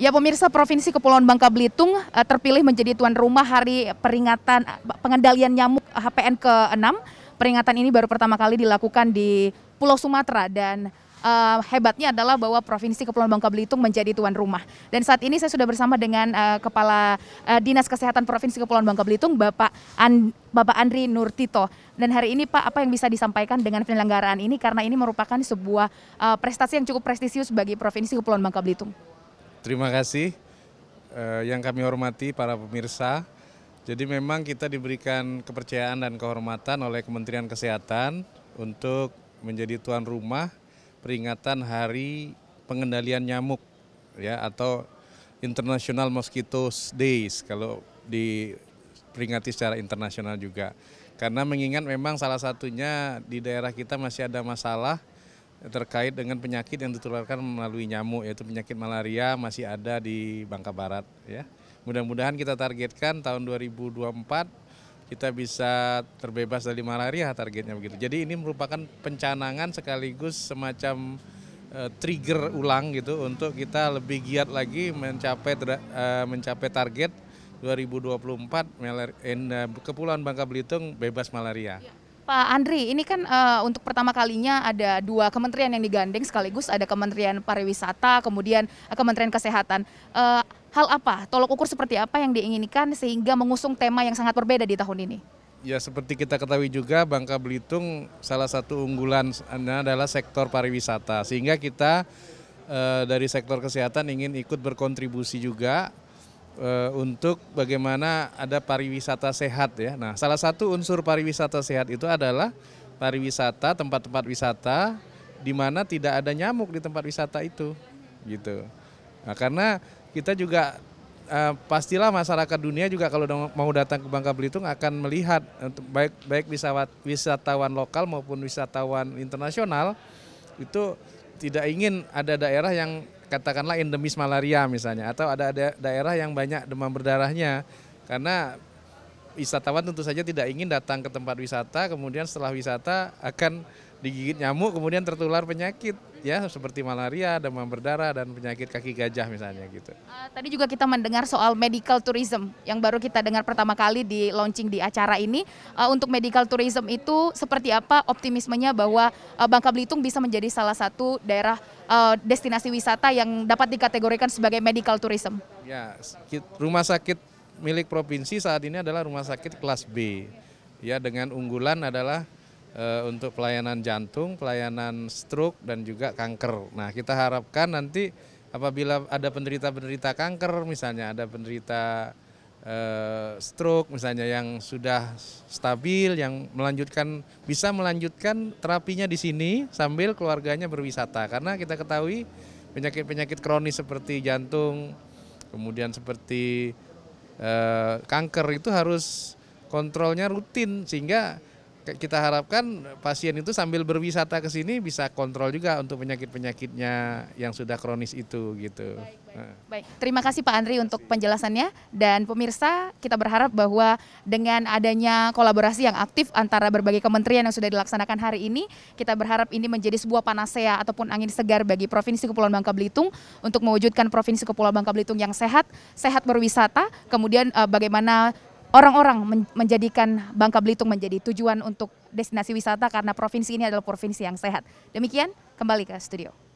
Ya pemirsa Provinsi Kepulauan Bangka Belitung eh, terpilih menjadi tuan rumah hari peringatan pengendalian nyamuk HPN ke-6. Peringatan ini baru pertama kali dilakukan di Pulau Sumatera dan uh, hebatnya adalah bahwa Provinsi Kepulauan Bangka Belitung menjadi tuan rumah. Dan saat ini saya sudah bersama dengan uh, Kepala uh, Dinas Kesehatan Provinsi Kepulauan Bangka Belitung Bapak An Bapak Andri Nurtito. Dan hari ini Pak apa yang bisa disampaikan dengan penyelenggaraan ini karena ini merupakan sebuah uh, prestasi yang cukup prestisius bagi Provinsi Kepulauan Bangka Belitung. Terima kasih eh, yang kami hormati para pemirsa. Jadi memang kita diberikan kepercayaan dan kehormatan oleh Kementerian Kesehatan untuk menjadi tuan rumah peringatan Hari Pengendalian Nyamuk ya atau International Mosquito Days kalau diperingati secara internasional juga. Karena mengingat memang salah satunya di daerah kita masih ada masalah terkait dengan penyakit yang ditularkan melalui nyamuk yaitu penyakit malaria masih ada di Bangka Barat ya. Mudah-mudahan kita targetkan tahun 2024 kita bisa terbebas dari malaria targetnya begitu. Jadi ini merupakan pencanangan sekaligus semacam eh, trigger ulang gitu untuk kita lebih giat lagi mencapai eh, mencapai target 2024 eh, Kepulauan Bangka Belitung bebas malaria. Iya. Pak Andri, ini kan uh, untuk pertama kalinya ada dua kementerian yang digandeng sekaligus ada Kementerian Pariwisata, kemudian eh, Kementerian Kesehatan. Uh, hal apa, tolok ukur seperti apa yang diinginkan sehingga mengusung tema yang sangat berbeda di tahun ini? Ya seperti kita ketahui juga Bangka Belitung salah satu unggulan adalah sektor pariwisata sehingga kita dari sektor kesehatan ingin ikut berkontribusi juga Eh, untuk bagaimana ada pariwisata sehat ya. Nah, salah satu unsur pariwisata sehat itu adalah pariwisata tempat-tempat wisata di mana tidak ada nyamuk di tempat wisata itu, gitu. Nah, karena kita juga uh, pastilah masyarakat dunia juga kalau mau datang ke Bangka Belitung akan melihat eh, baik baik wisatawan lokal maupun wisatawan internasional itu tidak ingin ada daerah yang katakanlah endemis malaria misalnya atau ada daerah yang banyak demam berdarahnya karena wisatawan tentu saja tidak ingin datang ke tempat wisata kemudian setelah wisata akan digigit nyamuk kemudian tertular penyakit ya seperti malaria, demam berdarah dan penyakit kaki gajah misalnya gitu. Uh, tadi juga kita mendengar soal medical tourism yang baru kita dengar pertama kali di launching di acara ini. Uh, untuk medical tourism itu seperti apa optimismenya bahwa uh, Bangka Belitung bisa menjadi salah satu daerah uh, destinasi wisata yang dapat dikategorikan sebagai medical tourism? Ya, rumah sakit milik provinsi saat ini adalah rumah sakit kelas B. Ya, dengan unggulan adalah Eh, untuk pelayanan jantung, pelayanan stroke dan juga kanker. Nah, kita harapkan nanti apabila ada penderita-penderita kanker misalnya, ada penderita uh, stroke misalnya yang sudah stabil, yang melanjutkan bisa melanjutkan terapinya di sini sambil keluarganya berwisata karena kita ketahui penyakit-penyakit kronis seperti jantung, kemudian seperti uh, kanker itu harus kontrolnya rutin sehingga kita harapkan pasien itu sambil berwisata ke sini bisa kontrol juga untuk penyakit-penyakitnya yang sudah kronis itu gitu. Baik, baik. Nah. baik, terima kasih Pak Andri untuk penjelasannya dan pemirsa kita berharap bahwa dengan adanya kolaborasi yang aktif antara berbagai kementerian yang sudah dilaksanakan hari ini, kita berharap ini menjadi sebuah panasea ataupun angin segar bagi Provinsi Kepulauan Bangka Belitung untuk mewujudkan Provinsi Kepulauan Bangka Belitung yang sehat, sehat berwisata, kemudian eh, bagaimana orang-orang menjadikan Bangka Belitung menjadi tujuan untuk destinasi wisata karena provinsi ini adalah provinsi yang sehat. Demikian kembali ke studio.